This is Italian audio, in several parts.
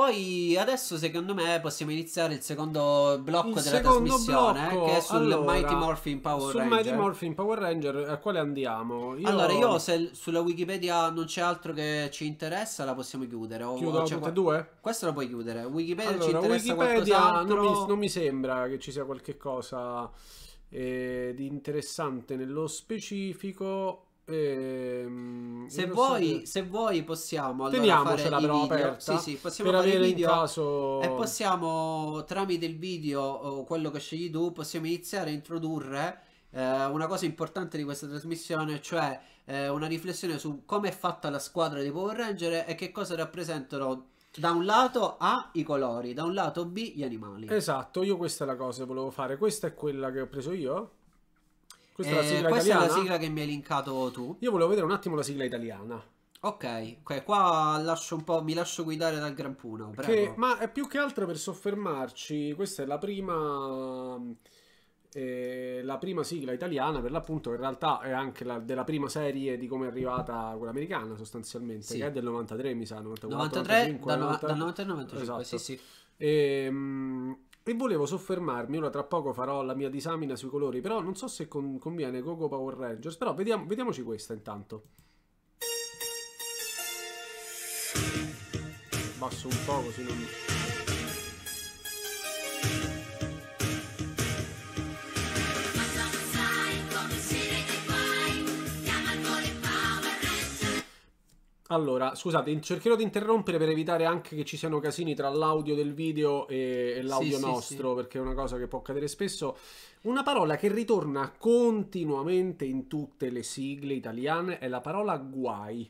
Poi adesso secondo me possiamo iniziare il secondo blocco il della secondo trasmissione blocco, eh, che è sul allora, Mighty Morphin Power sul Ranger. Mighty Morphin Power Ranger a quale andiamo? Io... Allora io se sulla Wikipedia non c'è altro che ci interessa la possiamo chiudere. O Chiudo tutte e due? Questo lo puoi chiudere. Wikipedia allora, ci interessa Wikipedia non mi, non mi sembra che ci sia qualche cosa eh, di interessante nello specifico. Ehm, se, vuoi, so... se vuoi, possiamo allora teniamocela però video. aperta sì, sì, possiamo per avere video caso... e possiamo tramite il video o quello che scegli tu possiamo iniziare a introdurre eh, una cosa importante di questa trasmissione, cioè eh, una riflessione su come è fatta la squadra di Power Ranger e che cosa rappresentano da un lato A i colori, da un lato B gli animali. Esatto, io questa è la cosa che volevo fare, questa è quella che ho preso io. Questa, eh, è, la eh, sigla questa italiana. è la sigla che mi hai linkato tu. Io volevo vedere un attimo la sigla italiana. Ok, okay qua lascio un po', mi lascio guidare dal Gran Puno. Che, ma è più che altro per soffermarci, questa è la prima, eh, la prima sigla italiana, per l'appunto, in realtà è anche la, della prima serie di come è arrivata quella americana sostanzialmente, sì. che è del 93 mi sa, 94, 93, 95, dal, 90... dal 93 95, esatto. sì sì. E, mh, e volevo soffermarmi, ora tra poco farò la mia disamina sui colori, però non so se con, conviene Coco Power Rangers, però vediamo, vediamoci questa intanto. Basso un po' così non... Allora, scusate, cercherò di interrompere per evitare anche che ci siano casini tra l'audio del video e, e l'audio sì, nostro, sì, sì. perché è una cosa che può accadere spesso. Una parola che ritorna continuamente in tutte le sigle italiane è la parola guai,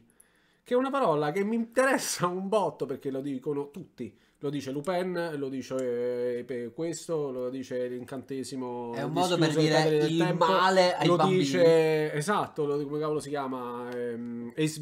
che è una parola che mi interessa un botto perché lo dicono tutti. Lo dice Lupin, lo dice eh, questo, lo dice l'incantesimo. È un modo per dire il tempo. male ai lo bambini. Dice, esatto, lo, come cavolo si chiama? Ehm, Ace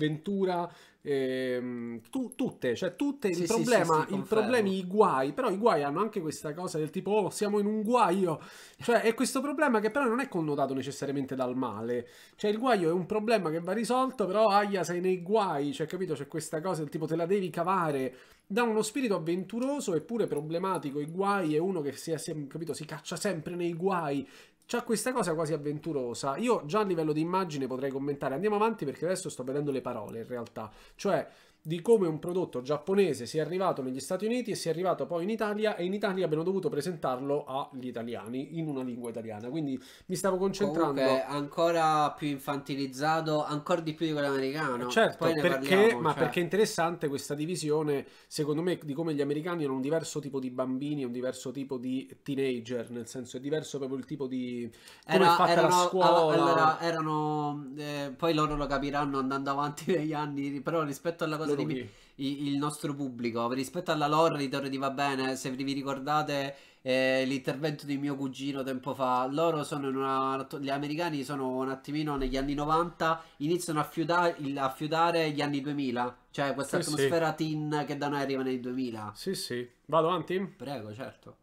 ehm, tu, tutte, cioè tutte sì, il sì, problema, sì, i problemi, i guai, però i guai hanno anche questa cosa del tipo oh, siamo in un guaio, cioè è questo problema che però non è connotato necessariamente dal male, cioè il guaio è un problema che va risolto, però aia sei nei guai, cioè capito, c'è questa cosa del tipo te la devi cavare, da uno spirito avventuroso eppure problematico, i guai è uno che si, è, capito, si caccia sempre nei guai, C'ha questa cosa quasi avventurosa. Io già a livello di immagine potrei commentare. Andiamo avanti perché adesso sto vedendo le parole in realtà. Cioè, di come un prodotto giapponese sia arrivato negli Stati Uniti e sia arrivato poi in Italia e in Italia abbiano dovuto presentarlo agli italiani in una lingua italiana. Quindi mi stavo concentrando... Comunque, ancora più infantilizzato, ancora di più di quello americano. Eh, certo, perché, parliamo, ma cioè... perché è interessante questa divisione, secondo me, di come gli americani hanno un diverso tipo di bambini, un diverso tipo di teenager, nel senso è diverso proprio il tipo di... Come Era, è fatta erano, la scuola. Allora, erano... Eh, poi loro lo capiranno andando avanti negli anni, però rispetto alla cosa di, il nostro pubblico. Rispetto alla lore di Torre di Va Bene, se vi ricordate eh, l'intervento di mio cugino tempo fa, loro sono in una, gli americani sono un attimino negli anni 90, iniziano a, fiuta, a fiutare gli anni 2000, cioè questa sì, atmosfera sì. teen che da noi arriva nei 2000. Sì, sì. Vado avanti? Prego, certo.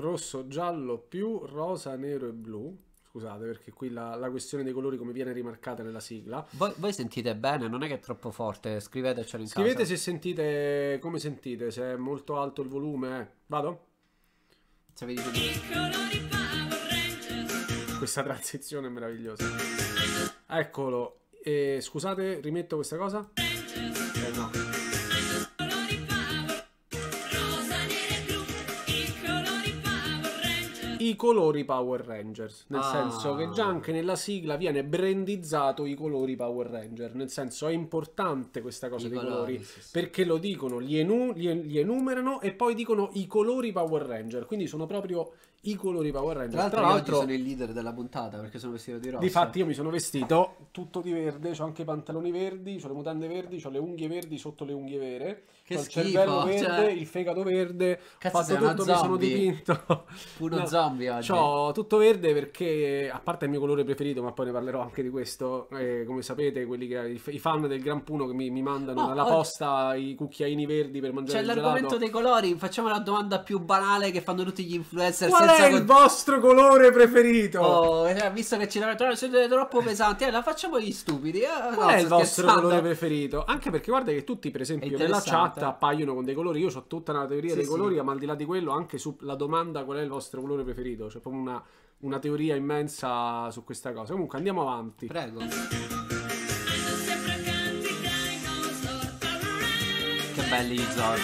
rosso, giallo più rosa, nero e blu. Scusate, perché qui la, la questione dei colori come viene rimarcata nella sigla. Voi, voi, sentite bene, non è che è troppo forte, scrivetecelo in Scrivete se sentite come sentite, se è molto alto il volume. Eh. Vado? Se vedi Questa transizione è meravigliosa. Eccolo. E, scusate, rimetto questa cosa? Eh no. i colori Power Rangers. Nel ah. senso che già anche nella sigla viene brandizzato i colori Power Ranger. Nel senso è importante questa cosa I dei colori, colori sì, sì. perché lo dicono, li, enu li, enumerano e poi dicono i colori Power Ranger. Quindi sono proprio i colori Power Ranger. Tra l'altro, sono il leader della puntata perché sono vestito di rosso. Difatti, io mi sono vestito tutto di verde. Ho anche i pantaloni verdi, ho le mutande verdi, ho le unghie verdi sotto le unghie vere che il cervello cioè, verde, cioè... il fegato verde, Cazzo ho fatto tutto, mi sono dipinto. Puro no, zombie oggi. C'ho tutto verde perché, a parte il mio colore preferito, ma poi ne parlerò anche di questo, eh, come sapete, quelli che, i fan del Gran Puno che mi, mi mandano alla oh, oh, posta i cucchiaini verdi per mangiare il C'è l'argomento dei colori, facciamo la domanda più banale che fanno tutti gli influencer. Qual è il con... vostro colore preferito? Oh, eh, visto che ci siete troppo pesanti, eh, facciamo gli stupidi. Eh, Qual no, è il vostro colore preferito? Anche perché guarda che tutti, per esempio, nella chat volta appaiono con dei colori. Io ho tutta una teoria sì, dei colori, ma al di là di quello, anche sulla domanda qual è il vostro colore preferito. C'è proprio una, una teoria immensa su questa cosa. Comunque andiamo avanti. Prego. Che belli i Zord.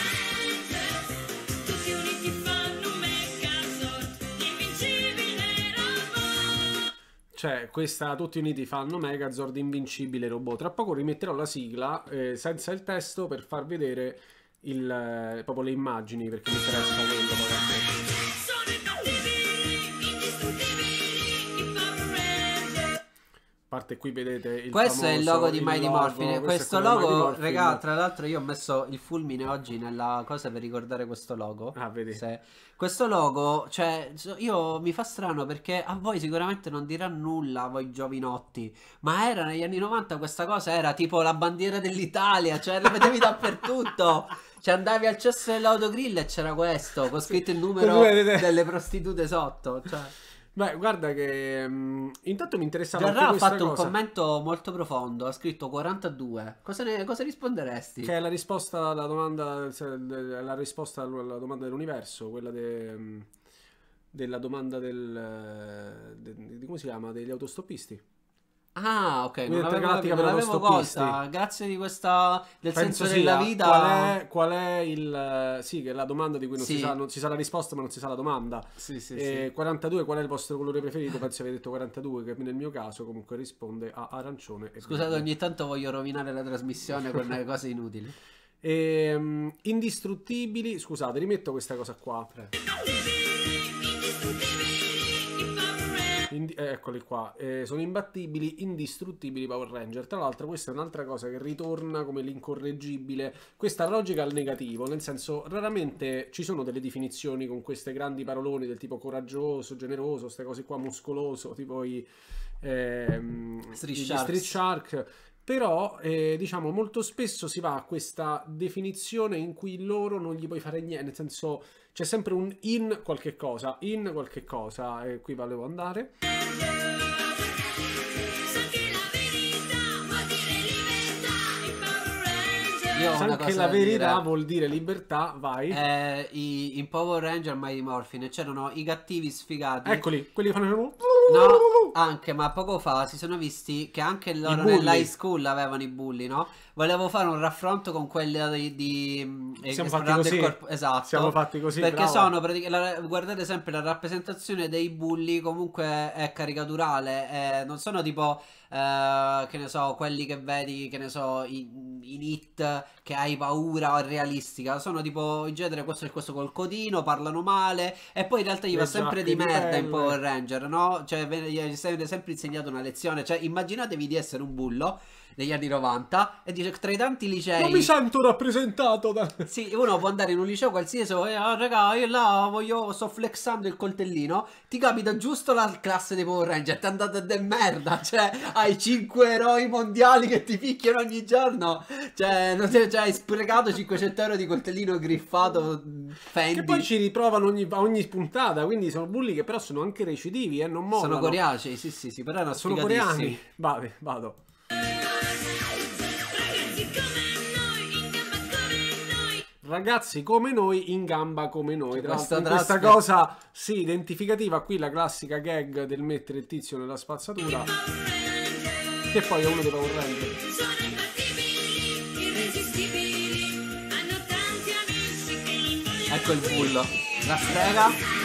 Cioè, questa tutti uniti fanno Megazord invincibile robot. Tra poco rimetterò la sigla eh, senza il testo per far vedere il, eh, proprio le immagini perché mi interessa quello. parte qui vedete il questo famoso, è il logo di Mighty Morphin questo, questo logo regà tra l'altro io ho messo il fulmine oggi nella cosa per ricordare questo logo ah vedi Se... questo logo cioè io mi fa strano perché a voi sicuramente non dirà nulla voi giovinotti ma era negli anni 90 questa cosa era tipo la bandiera dell'Italia cioè la vedevi dappertutto cioè andavi al cesso dell'autogrill e c'era questo con scritto il numero delle prostitute sotto cioè Beh, guarda che mh, mm, intanto mi interessava Gerrà ha fatto un commento molto profondo, ha scritto 42. Cosa, ne, cosa risponderesti? Che è la risposta alla domanda, la risposta alla domanda dell'universo, quella de, mm, della domanda del, eh, de, de, come si chiama, degli autostoppisti. Ah, ok. Quindi non l'avevo, non l'avevo colta. Grazie di questa del Penso senso della vita. Qual è, qual è il sì, che è la domanda di cui non, sì. si sa, non si sa la risposta, ma non si sa la domanda. Sì, sì, eh, sì. 42, qual è il vostro colore preferito? Penso avete detto 42, che nel mio caso comunque risponde a arancione. Scusate, blu. ogni tanto voglio rovinare la trasmissione con le cose inutili. E, um, indistruttibili, scusate, rimetto questa cosa qua. Prego. Indi- eh, eccoli qua, eh, sono imbattibili, indistruttibili Power Ranger. Tra l'altro questa è un'altra cosa che ritorna come l'incorreggibile, questa logica al negativo, nel senso raramente ci sono delle definizioni con queste grandi paroloni del tipo coraggioso, generoso, queste cose qua, muscoloso, tipo i... Ehm, Street, Shark però eh, diciamo molto spesso si va a questa definizione in cui loro non gli puoi fare niente, nel senso c'è sempre un in qualche cosa, in qualche cosa, e eh, qui volevo andare. io anche la verità dire. vuol dire libertà, vai. Eh, i, in Power Ranger Mighty Morphin c'erano i cattivi sfigati. Eccoli, quelli fanno No, anche, ma poco fa si sono visti che anche loro nell'high school avevano i bulli, no? Volevo fare un raffronto con quelli di... di eh, Siamo fatti così. Corpo, esatto. Siamo fatti così, Perché bravo. sono praticamente... Guardate sempre, la rappresentazione dei bulli comunque è caricaturale, eh, non sono tipo... Eh, che ne so, quelli che vedi, che ne so, in, in It che hai paura o è realistica. Sono tipo in genere questo e questo col codino, parlano male e poi in realtà gli Le va esatto, sempre di merda belle. in Power Ranger, no? Cioè gli stai sempre insegnato una lezione, cioè immaginatevi di essere un bullo negli anni 90 e dice tra i tanti licei non mi sento rappresentato da... sì uno può andare in un liceo qualsiasi e ah raga io là voglio sto flexando il coltellino ti capita giusto la classe dei Power Ranger ti andata del merda cioè hai 5 eroi mondiali che ti picchiano ogni giorno cioè, non ti, cioè hai sprecato 500 euro di coltellino griffato Fendi che poi ci riprovano ogni, ogni puntata quindi sono bulli che però sono anche recidivi e eh, non muovono sono coriacei sì sì sì però sono coreani vado vado ragazzi come noi in gamba come noi cioè, tra questa, questa cosa sì identificativa qui la classica gag del mettere il tizio nella spazzatura che poi è uno dei Power Ranger ecco il bullo la strega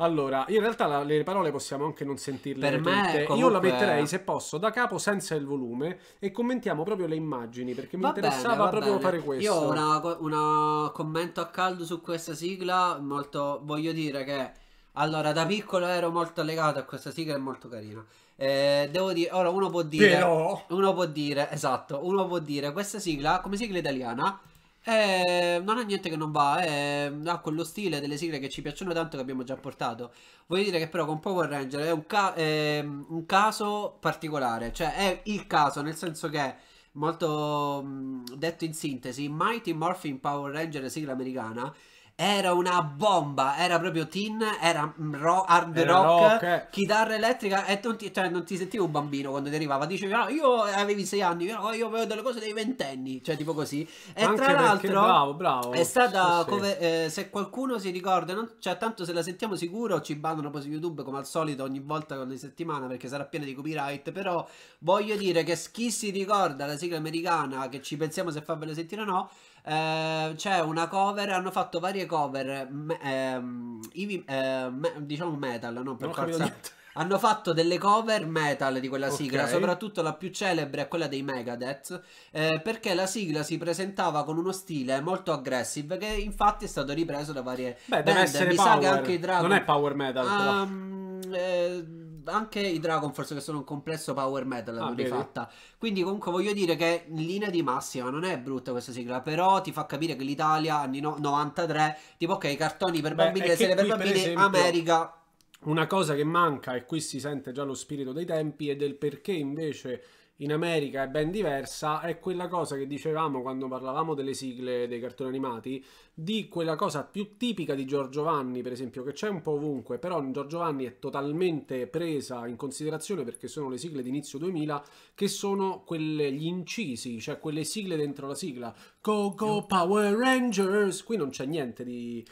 Allora, in realtà la, le parole possiamo anche non sentirle per tutte. Me, comunque... Io la metterei, se posso, da capo senza il volume e commentiamo proprio le immagini perché mi va interessava bene, proprio bene. fare questo. Io ho un commento a caldo su questa sigla, molto voglio dire che allora da piccolo ero molto legato a questa sigla, è molto carina. Eh, devo dire, ora uno può dire, Però... uno può dire, esatto, uno può dire questa sigla come sigla italiana eh, non è niente che non va, eh. ha quello stile delle sigle che ci piacciono tanto che abbiamo già portato. Voglio dire che però con Power Ranger è un, ca è un caso particolare, cioè è il caso nel senso che, molto mh, detto in sintesi, Mighty Morphin Power Ranger sigla americana era una bomba, era proprio teen, era mm, ro- hard era rock, rock, chitarra elettrica e non ti, cioè, non ti sentivo un bambino quando ti arrivava, dicevi no, ah, io avevi sei anni, no, io avevo delle cose dei ventenni, cioè tipo così. E Anche tra l'altro bravo, bravo. è stata, sì, come, sì. Eh, se qualcuno si ricorda, non, cioè tanto se la sentiamo sicuro ci bannano poi su YouTube come al solito ogni volta ogni settimana perché sarà piena di copyright, però voglio dire che chi si ricorda la sigla americana, che ci pensiamo se fa farvela sentire o no, Ehm, c'è una cover, hanno fatto varie cover, ehm, ivi, ehm, diciamo metal, no? Per non forza. Hanno fatto delle cover metal di quella okay. sigla, soprattutto la più celebre è quella dei Megadeth, eh, perché la sigla si presentava con uno stile molto aggressive che infatti è stato ripreso da varie Beh, band. deve essere Mi power. sa che anche i Dragon... Non è power metal, um, però. Ehm, eh, anche i Dragon Force che sono un complesso power metal l'hanno ah, rifatta. Quindi comunque voglio dire che in linea di massima non è brutta questa sigla, però ti fa capire che l'Italia anni no 93, tipo ok, cartoni per Beh, bambini, le serie per bambini, per esempio... America una cosa che manca, e qui si sente già lo spirito dei tempi, è del perché invece in America è ben diversa, è quella cosa che dicevamo quando parlavamo delle sigle dei cartoni animati, di quella cosa più tipica di Giorgio Vanni, per esempio, che c'è un po' ovunque, però in Giorgio Vanni è totalmente presa in considerazione perché sono le sigle di inizio 2000 che sono quelle, gli incisi, cioè quelle sigle dentro la sigla. Go Go Power Rangers! Qui non c'è niente di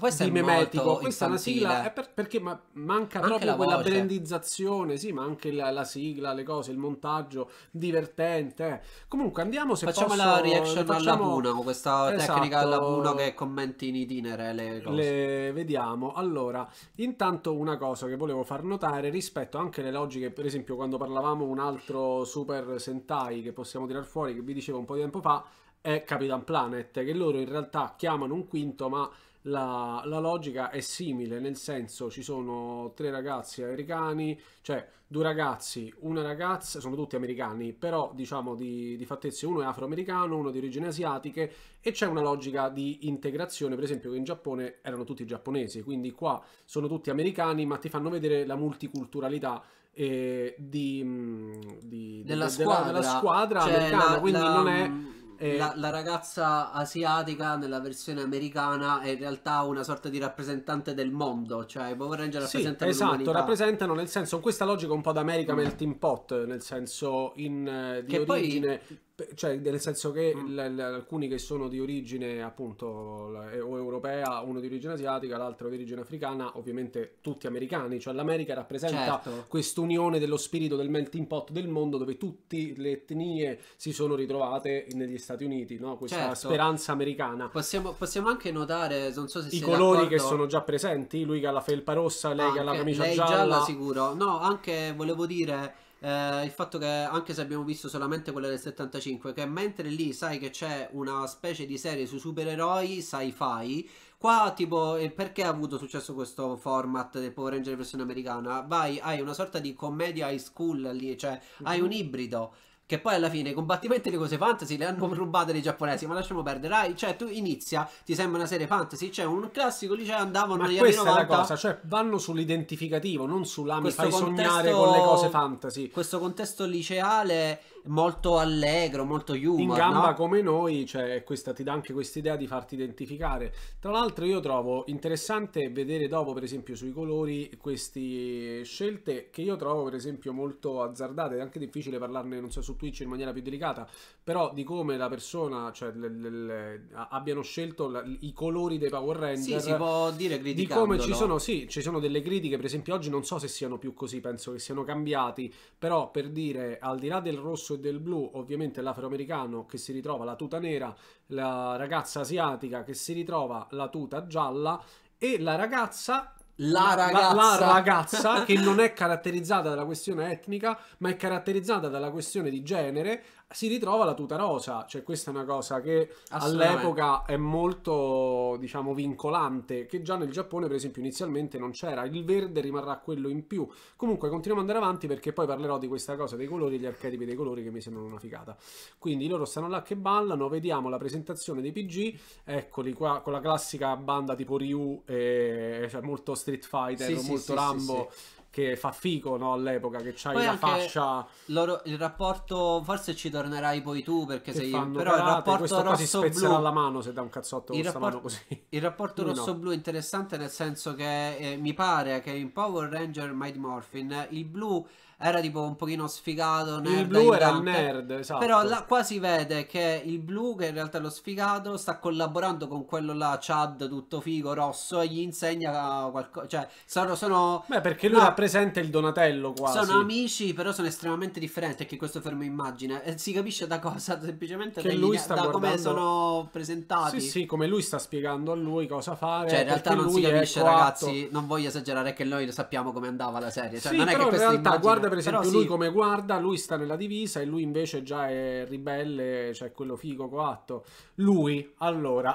questo di è memetico. Questa infantile. è una sigla. È per, perché ma, manca anche proprio quella voce. brandizzazione. Sì, ma anche la, la, sigla, le cose, il montaggio divertente. Eh. Comunque andiamo se Facciamo posso, la reaction facciamo... alla Puna con questa esatto. tecnica alla esatto. Puna che commenti in itinere le cose. Le vediamo. Allora, intanto una cosa che volevo far notare rispetto anche alle logiche, per esempio, quando parlavamo un altro super Sentai che possiamo tirare fuori, che vi dicevo un po' di tempo fa, è Capitan Planet, che loro in realtà chiamano un quinto, ma la, la, logica è simile, nel senso ci sono tre ragazzi americani, cioè due ragazzi, una ragazza, sono tutti americani, però diciamo di, di fattezze uno è afroamericano, uno di origini asiatiche e c'è una logica di integrazione, per esempio che in Giappone erano tutti giapponesi, quindi qua sono tutti americani ma ti fanno vedere la multiculturalità E eh, di, mm, di, della, de, squadra, della, della squadra cioè americana, la, quindi la... non è eh, la, la, ragazza asiatica nella versione americana è in realtà una sorta di rappresentante del mondo, cioè i Power Ranger rappresentano sì, Esatto, rappresentano nel senso, questa logica un po' d'America mm. melting pot, nel senso in, eh, di che origine... Poi cioè nel senso che mm. l- l- alcuni che sono di origine appunto l- eh, o europea, uno di origine asiatica, l'altro di origine africana, ovviamente tutti americani, cioè l'America rappresenta certo. quest'unione dello spirito del melting pot del mondo dove tutte le etnie si sono ritrovate negli Stati Uniti, no? questa certo. speranza americana. Possiamo, possiamo, anche notare, non so se i colori d'accordo. che sono già presenti, lui che ha la felpa rossa, lei ah, che ha la camicia lei gialla. gialla sicuro. No, anche volevo dire eh, il fatto che anche se abbiamo visto solamente quella del 75, che mentre lì sai che c'è una specie di serie sui supereroi sci-fi, qua tipo perché ha avuto successo questo format del Power Ranger versione americana? Vai, hai una sorta di commedia high school lì, cioè mm-hmm. hai mhm. un ibrido che poi alla fine i combattimenti le cose fantasy le hanno rubate dei giapponesi, ma lasciamo perdere. Ah, cioè, tu inizia, ti sembra una serie fantasy, c'è cioè un classico, lì cioè, andavano ma negli anni 90. è la cosa, cioè vanno sull'identificativo, non sulla mi fai contesto, sognare con le cose fantasy. Questo contesto liceale molto allegro, molto humor. In gamba no? come noi, cioè, questa ti dà anche questa idea di farti identificare. Tra l'altro io trovo interessante vedere dopo, per esempio, sui colori queste scelte che io trovo, per esempio, molto azzardate. È anche difficile parlarne, non so, su Twitch in maniera più delicata, però di come la persona, cioè, le, le, le, abbiano scelto la, i colori dei Power Ranger. Sì, si può dire Di come ci sono, sì, ci sono delle critiche, per esempio oggi non so se siano più così, penso che siano cambiati, però per dire, al di là del rosso e del blu, ovviamente l'afroamericano che si ritrova la tuta nera, la ragazza asiatica che si ritrova la tuta gialla e la ragazza la ragazza. La, la ragazza che non è caratterizzata dalla questione etnica, ma è caratterizzata dalla questione di genere, si ritrova la tuta rosa, cioè questa è una cosa che all'epoca è molto, diciamo, vincolante, che già nel Giappone, per esempio, inizialmente non c'era, il verde rimarrà quello in più. Comunque continuiamo ad andare avanti perché poi parlerò di questa cosa dei colori, gli archetipi dei colori che mi sembrano una figata. Quindi loro stanno là che ballano, vediamo la presentazione dei PG, eccoli qua con la classica banda tipo Ryu, e, cioè molto Street Fighter, sì, molto sì, Rambo. Sì, che fa figo no, all'epoca che c'hai poi la fascia loro, il rapporto forse ci tornerai poi tu perché sei però parate, il rapporto rosso blu la mano se dà un cazzotto il rapporto, così il rapporto rosso blu no. interessante nel senso che eh, mi pare che in Power Ranger Mighty Morphin il blu era tipo un pochino sfigato. Nerd, il blu era il nerd, esatto. Però là, qua si vede che il blu, che in realtà è lo sfigato, sta collaborando con quello là, Chad, tutto figo, rosso, e gli insegna qualcosa. Cioè, sono, sono... Beh, perché lui no, rappresenta il Donatello quasi. Sono amici, però sono estremamente differenti, è che questo fermo immagine. E eh, si capisce da cosa, semplicemente che lui sta da guardando... come sono presentati. Sì, sì, come lui sta spiegando a lui cosa fare. Cioè, eh, in realtà non si capisce, ragazzi, non voglio esagerare è che noi sappiamo come andava la serie. Cioè, sì, non è che questa realtà, immagine... guarda per esempio sì. lui come guarda, lui sta nella divisa e lui invece già è ribelle, cioè quello figo coatto. Lui, allora...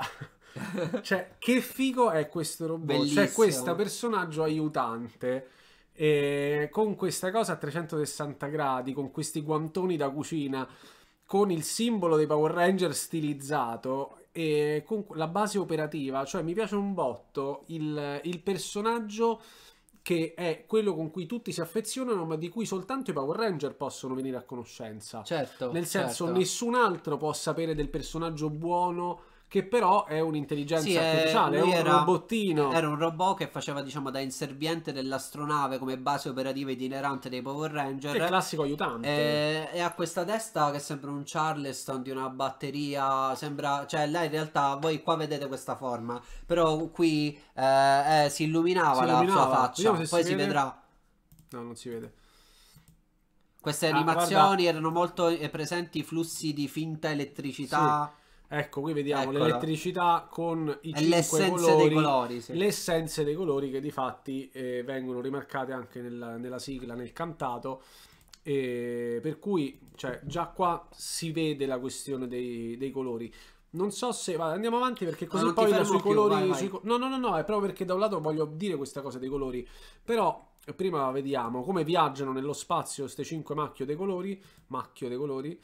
cioè, che figo è questo robot? Cioè, Bellissimo. Cioè, questo personaggio aiutante eh, con questa cosa a 360 gradi, con questi guantoni da cucina, con il simbolo dei Power Ranger stilizzato e con la base operativa. Cioè, mi piace un botto il, il personaggio che è quello con cui tutti si affezionano, ma di cui soltanto i Power Ranger possono venire a conoscenza. Certo. Nel senso, certo. nessun altro può sapere del personaggio buono che però è un'intelligenza sì, artificiale, è, un era, robottino. Era un robot che faceva, diciamo, da inserviente dell'astronave come base operativa itinerante dei Power Ranger. È classico aiutante. E, eh, e, ha questa testa che sembra un Charleston di una batteria, sembra, cioè lei in realtà, voi qua vedete questa forma, però qui eh, eh, si illuminava si la sua faccia, poi si, si vedrà. No, non si vede. Queste ah, animazioni ah, erano molto eh, presenti flussi di finta elettricità. Sì Ecco, qui vediamo Eccolo. l'elettricità con i e l'essenza colori, dei colori, sì. le dei colori che di fatti eh, vengono rimarcate anche nella, nella sigla, nel cantato. Eh, per cui cioè, già qua si vede la questione dei, dei colori. Non so se vada, andiamo avanti perché così no, poi sui colori. Vai, vai. Sui, no, no, no, no, è proprio perché da un lato voglio dire questa cosa dei colori. Però prima vediamo come viaggiano nello spazio queste cinque macchie dei colori. Macchio dei colori.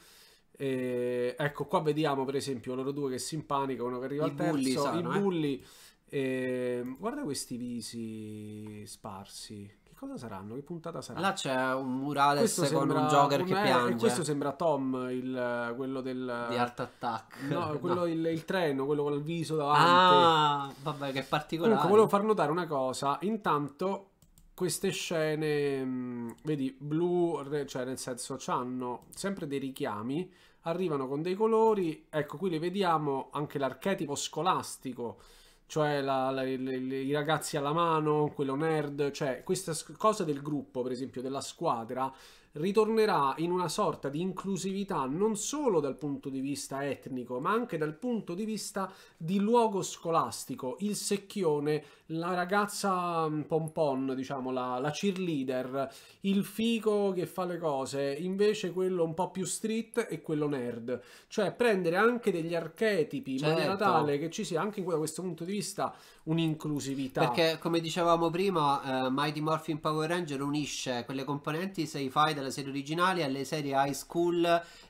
E eh, ecco, qua vediamo per esempio loro due che si impanicano, uno che arriva I al terzo, sono, i eh. bulli. Eh? E... Guarda questi visi sparsi. Che cosa saranno? Che puntata sarà? Là c'è un murale con un Joker un che piange. E questo sembra Tom, il, quello del... Di Art Attack. No, quello no. Il, il, treno, quello col viso davanti. Ah, vabbè, che particolare. Comunque, volevo far notare una cosa. Intanto queste scene, mm, vedi, blu, cioè nel senso, hanno sempre dei richiami, arrivano con dei colori, ecco qui le vediamo anche l'archetipo scolastico, cioè la, la, le, le, i ragazzi alla mano, quello nerd, cioè questa cosa del gruppo, per esempio, della squadra, ritornerà in una sorta di inclusività non solo dal punto di vista etnico, ma anche dal punto di vista di luogo scolastico. Il secchione, la ragazza mm, pompon, diciamo, la, la cheerleader, il fico che fa le cose, invece quello un po' più street e quello nerd. Cioè prendere anche degli archetipi in maniera certo. tale che ci sia anche da questo punto di vista un'inclusività. Perché come dicevamo prima, eh, Mighty Morphin Power Ranger unisce quelle componenti sci fai della dalle serie originali alle serie high school,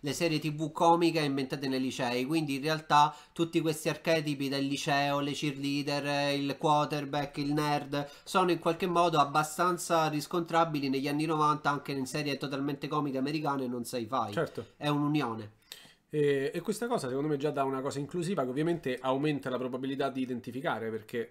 le serie tv comiche inventate nei licei, quindi in realtà tutti questi archetipi del liceo, le cheerleader, il quarterback, il nerd, sono in qualche modo abbastanza riscontrabili negli anni 90 anche in serie totalmente comiche americane non sai fai, certo. è un'unione. E, e questa cosa secondo me già dà una cosa inclusiva che ovviamente aumenta la probabilità di identificare perché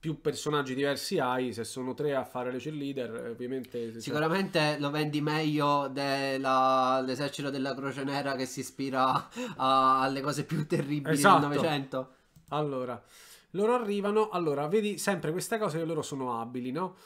più personaggi diversi hai, se sono tre a fare le cheerleader, eh, ovviamente... Sicuramente lo vendi meglio dell'esercito della Croce Nera che si ispira a, alle cose più terribili esatto. del Novecento. Allora, loro arrivano, allora, vedi sempre queste cose che loro sono abili, no?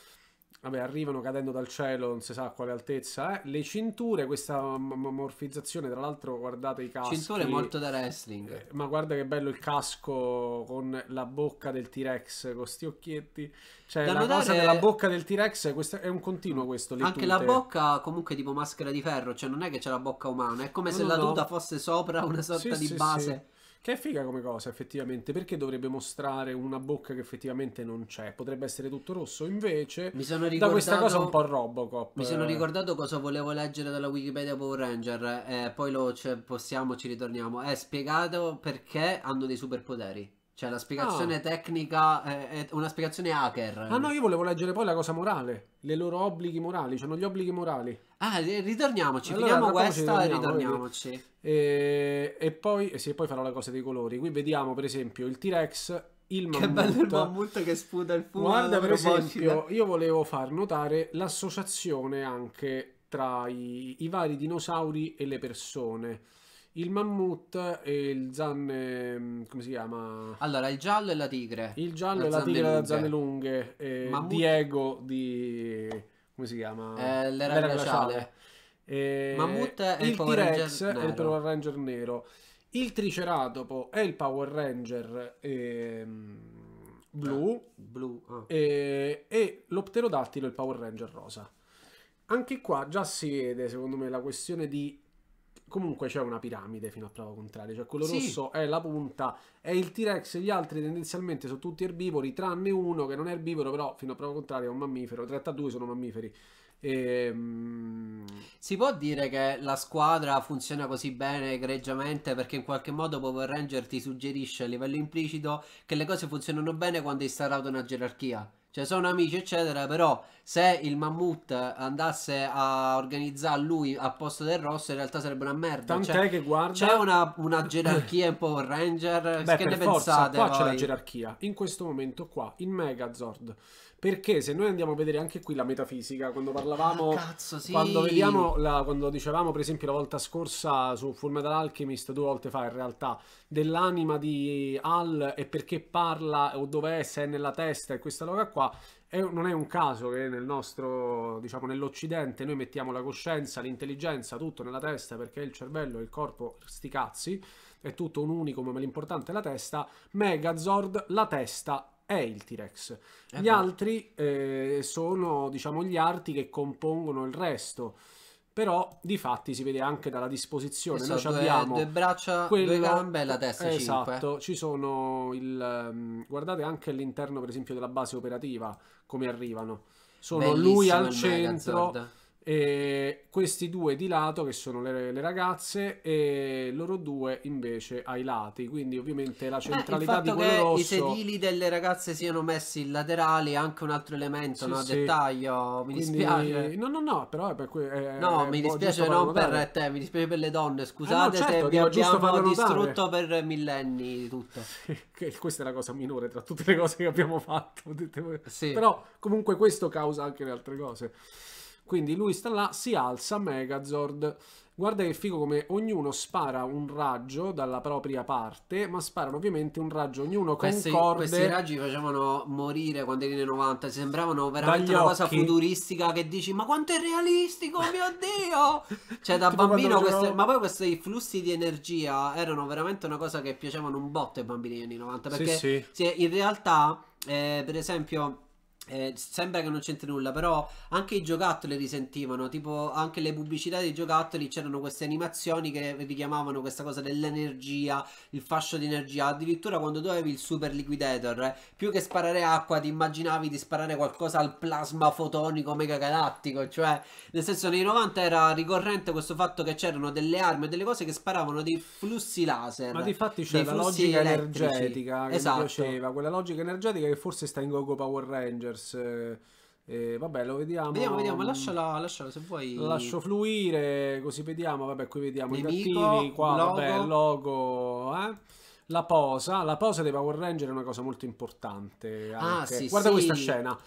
Vabbè, arrivano cadendo dal cielo, non si sa a quale altezza. Eh. Le cinture, questa morfizzazione, tra l'altro, guardate i caschi. Cinture molto da wrestling. Eh, ma guarda che bello il casco con la bocca del T-Rex, con questi occhietti. Cioè, da la notare... cosa della bocca del T-Rex è un continuo questo. Anche tute. la bocca, comunque, tipo maschera di ferro. Cioè, non è che c'è la bocca umana. È come no, se no, la tuta no. fosse sopra una sorta sì, di sì, base. Sì. Che è figa come cosa, effettivamente. Perché dovrebbe mostrare una bocca che effettivamente non c'è? Potrebbe essere tutto rosso. Invece, mi sono ricordato, da questa cosa un po' Robocop. Mi sono ricordato cosa volevo leggere dalla Wikipedia Power Ranger. Eh, poi lo cioè, possiamo, ci ritorniamo. È spiegato perché hanno dei superpoteri. Cioè, la spiegazione ah. tecnica eh, è una spiegazione hacker. Ah, no, io volevo leggere poi la cosa morale. Le loro obblighi morali, cioè non gli obblighi morali. Ah, ritorniamoci, allora, finiamo questa e ritorniamoci. E, eh, e, poi, eh sì, poi farò la cosa dei colori. Qui vediamo per esempio il T-Rex, il mammut. Che bello il mammut che sputa il fumo. Guarda per esempio, io volevo far notare l'associazione anche tra i, i vari dinosauri e le persone il mammut e il zanne mm, come si chiama? Allora il giallo e la tigre il giallo e la tigre e le zanne lunghe eh, Diego di come si chiama? Eh, l'era, l'era glaciale. Eh, e... Mammut è il, il Power T-Rex Ranger è il Power Ranger nero. Il Triceratopo è il Power Ranger ehm, blu. Ah, blu. Ah. E, e l'Opterodattilo è il Power Ranger rosa. Anche qua già si vede, secondo me, la questione di comunque c'è una piramide fino a prova contraria, cioè quello sì. rosso è la punta e il T-Rex e gli altri tendenzialmente sono tutti erbivori, tranne uno che non è erbivoro, però fino a prova contraria è un mammifero, 32 sono mammiferi. E, ehm, Si può dire che la squadra funziona così bene egregiamente perché in qualche modo Power Ranger ti suggerisce a livello implicito che le cose funzionano bene quando è instaurata una gerarchia cioè sono amici eccetera, però se il Mammut andasse a organizzare lui a posto del rosso in realtà sarebbe una merda. Tant'è cioè, che guarda... C'è una, una gerarchia in Power Ranger, Beh, che ne forza, pensate? Qua voi? c'è la gerarchia, in questo momento qua, in Megazord perché se noi andiamo a vedere anche qui la metafisica, quando ah, parlavamo, ah, cazzo, sì. quando, vediamo la, quando dicevamo per esempio la volta scorsa su Fullmetal Alchemist, due volte fa in realtà, dell'anima di Al e perché parla o dov'è, se è nella testa e questa roba qua, è, non è un caso che nel nostro, diciamo nell'Occidente, noi mettiamo la coscienza, l'intelligenza, tutto nella testa perché il cervello e il corpo, sti cazzi, è tutto un unico, ma l'importante è la testa, Megazord, la testa è il T-Rex. Eh, gli beh. altri eh, sono, diciamo, gli arti che compongono il resto. Però, di fatti, si vede anche dalla disposizione. Esatto, Noi eh, due, due braccia, quello... due gambe e la testa. Esatto, 5. ci sono il. Ehm, guardate anche all'interno, per esempio, della base operativa come arrivano. Sono Bellissimo lui al centro. Megazord e questi due di lato che sono le, le, ragazze e loro due invece ai lati quindi ovviamente la ah, centralità eh, di quello che rosso... i sedili delle ragazze siano messi laterali è anche un altro elemento sì, no? Sì. dettaglio mi quindi... dispiace no no no però è per que... è, no è mi dispiace non per te mi dispiace per le donne scusate eh, no, certo, se vi abbiamo distrutto per millenni tutto sì, questa è la cosa minore tra tutte le cose che abbiamo fatto però comunque questo causa anche le altre cose quindi lui sta là, si alza Megazord. Guarda che figo come ognuno spara un raggio dalla propria parte, ma sparano ovviamente un raggio ognuno questi, corde. Questi raggi facevano morire quando eri nei 90, sembravano veramente una occhi. cosa futuristica che dici "Ma quanto è realistico, mio Dio!". Cioè da tipo bambino queste, ma poi questi flussi di energia erano veramente una cosa che piacevano un botto ai bambini negli anni 90 perché sì, sì. in realtà eh, per esempio eh, sembra che non c'entri nulla, però anche i giocattoli risentivano, tipo anche le pubblicità dei giocattoli c'erano queste animazioni che richiamavano questa cosa dell'energia, il fascio di energia, addirittura quando tu avevi il super liquidator, eh, più che sparare acqua ti immaginavi di sparare qualcosa al plasma fotonico megagalattico, cioè nel senso nei 90 era ricorrente questo fatto che c'erano delle armi, e delle cose che sparavano dei flussi laser. Ma di fatti c'è la logica elettrici. energetica che esatto. mi piaceva, quella logica energetica che forse sta in Gogo Power Ranger Universe. Eh, eh, vabbè, lo vediamo. Vediamo, vediamo, lasciala, lasciala se vuoi. Lo lascio fluire, così vediamo. Vabbè, qui vediamo Nemico, i gattini, qua logo. vabbè, il logo, eh? La posa, la posa dei Power Ranger è una cosa molto importante. Ah, sì, Guarda sì. questa scena.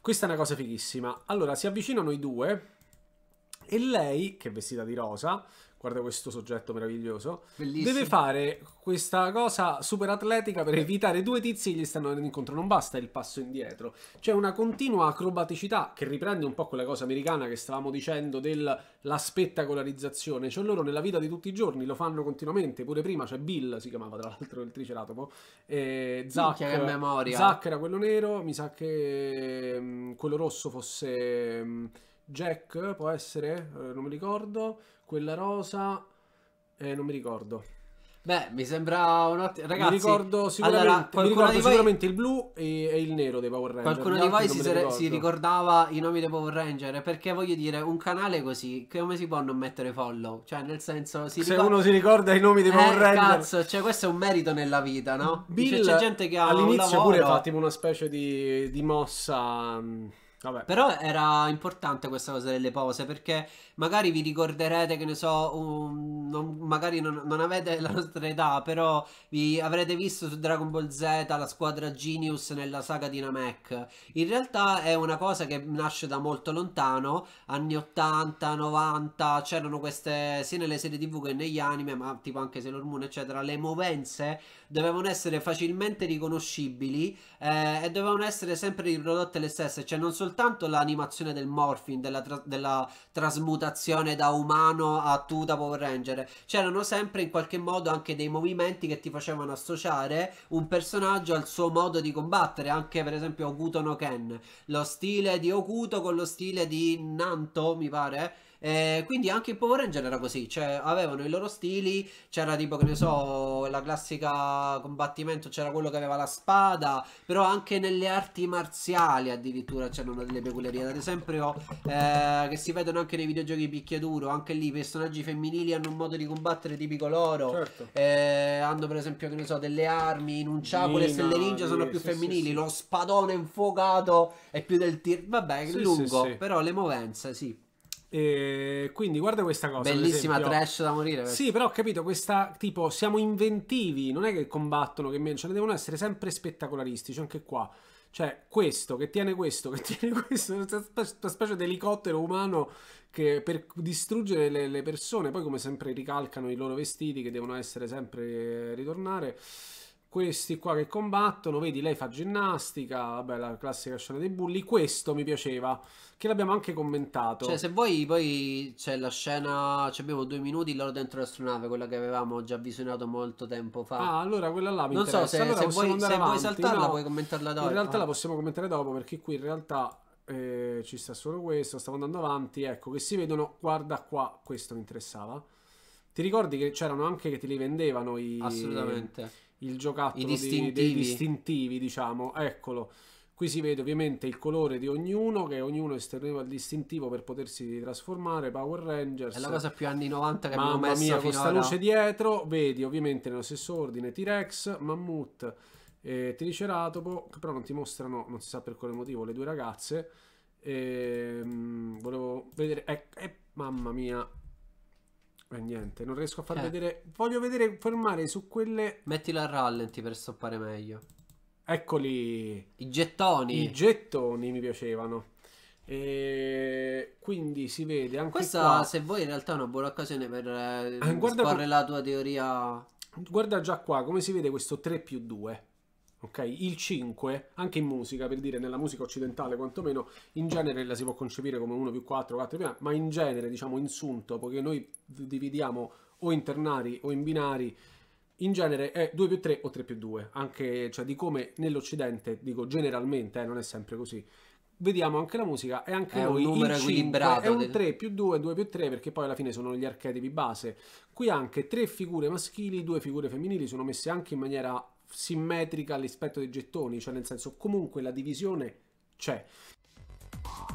Questa è una cosa fighissima. Allora, si avvicinano i due e lei, che è vestita di rosa, guarda questo soggetto meraviglioso, Bellissimo. deve fare questa cosa super atletica per eh. evitare due tizi che gli stanno andando incontro, non basta il passo indietro, c'è una continua acrobaticità che riprende un po' quella cosa americana che stavamo dicendo della spettacolarizzazione, cioè loro nella vita di tutti i giorni lo fanno continuamente, pure prima c'è Bill, si chiamava tra l'altro il triceratopo, e Zack, Zack era quello nero, mi sa che mm, quello rosso fosse mm, Jack può essere, eh, non mi ricordo, quella rosa, eh, non mi ricordo. Beh, mi sembra un ottimo. Ragazzi, mi ricordo sicuramente, allora, mi ricordo sicuramente voi... il blu e, e, il nero dei Power Rangers. Qualcuno di voi si, si, ricordava i nomi dei Power Rangers? Perché voglio dire, un canale così, come si può non mettere follow? Cioè, nel senso. Si Se ricorda... uno si ricorda i nomi dei eh, Power eh, Ranger. cazzo, cioè, questo è un merito nella vita, no? Bill, c'è gente che ha. All'inizio pure fa tipo una specie di, di mossa. Mh mm, Vabbè. Però era importante questa cosa delle pause perché magari vi ricorderete che ne so, um, non, magari non, non, avete la nostra età, però vi avrete visto su Dragon Ball Z la squadra Genius nella saga di Namek. In realtà è una cosa che nasce da molto lontano, anni 80, 90, c'erano queste sia nelle serie tv che negli anime, ma tipo anche Sailor Moon eccetera, le movenze dovevano essere facilmente riconoscibili eh, e dovevano essere sempre riprodotte le stesse, cioè non soltanto l'animazione del morphing, della, tra- della trasmutazione da umano a tu da Power Ranger, c'erano sempre in qualche modo anche dei movimenti che ti facevano associare un personaggio al suo modo di combattere, anche per esempio Okuto no Ken, lo stile di Okuto con lo stile di Nanto, mi pare eh, quindi anche il Power Ranger era così, cioè avevano i loro stili, c'era tipo che ne so, la classica combattimento, c'era quello che aveva la spada, però anche nelle arti marziali addirittura c'erano delle peculiarità, ad esempio eh, che si vedono anche nei videogiochi picchiaduro, anche lì i personaggi femminili hanno un modo di combattere tipico loro, certo. eh, hanno per esempio che ne so, delle armi, in un ciabo, le stelle ninja sono più sì, femminili, sì, sì. lo spadone infuocato è più del tir, vabbè è lungo, però le movenze sì. E eh, quindi guarda questa cosa. Bellissima trash da morire. Perché... Sì, però ho capito, questa tipo siamo inventivi, non è che combattono, che ce cioè, ne devono essere sempre spettacolaristici, anche qua. Cioè, questo che tiene questo, che tiene questo, una specie di elicottero umano che per distruggere le, le persone, poi come sempre ricalcano i loro vestiti che devono essere sempre eh, ritornare questi qua che combattono, vedi lei fa ginnastica, vabbè la classica scena dei bulli, questo mi piaceva, che l'abbiamo anche commentato. Cioè se vuoi poi c'è la scena, cioè abbiamo due minuti loro dentro l'astronave, quella che avevamo già visionato molto tempo fa. Ah allora quella là mi Non interessa. so se, allora se, vuoi, se vuoi, saltarla no, puoi commentarla dopo. In realtà la ah. possiamo commentare dopo perché qui in realtà eh, ci sta solo questo, stavo andando avanti, ecco che si vedono, guarda qua, questo mi interessava. Ti ricordi che c'erano anche che te li vendevano i... Assolutamente il giocattolo distintivi. Dei, dei distintivi, diciamo, eccolo. Qui si vede ovviamente il colore di ognuno, che ognuno esterneva il distintivo per potersi trasformare, Power Rangers. È la cosa più anni 90 che abbiamo messo mia, questa ora. luce dietro, vedi ovviamente nello stesso ordine T-Rex, Mammut e eh, Triceratopo, che però non ti mostrano, non si sa per quale motivo, le due ragazze. E, ehm, volevo vedere, eh, eh, mamma mia, e eh, niente, non riesco a far eh. vedere. Voglio vedere fermare su quelle. Mettila a rallenti per stoppare meglio. Eccoli. I gettoni. I gettoni mi piacevano. E quindi si vede anche Questa, qua... se vuoi, in realtà è una buona occasione per eh, eh guarda... la tua teoria. Guarda già qua come si vede questo 3 più 2. Okay? Il 5, anche in musica, per dire nella musica occidentale quantomeno, in genere la si può concepire come 1 più 4, 4 più 1, ma in genere, diciamo, insunto, poiché noi dividiamo o in ternari o in binari, in genere è 2 più 3 o 3 più 2, anche cioè, di come nell'Occidente, dico generalmente, eh, non è sempre così. Vediamo anche la musica e anche è noi un numero equilibrato. È un 3 più 2, 2 più 3, perché poi alla fine sono gli archetipi base. Qui anche tre figure maschili, due figure femminili sono messe anche in maniera simmetrica rispetto dei gettoni, cioè nel senso comunque la divisione c'è.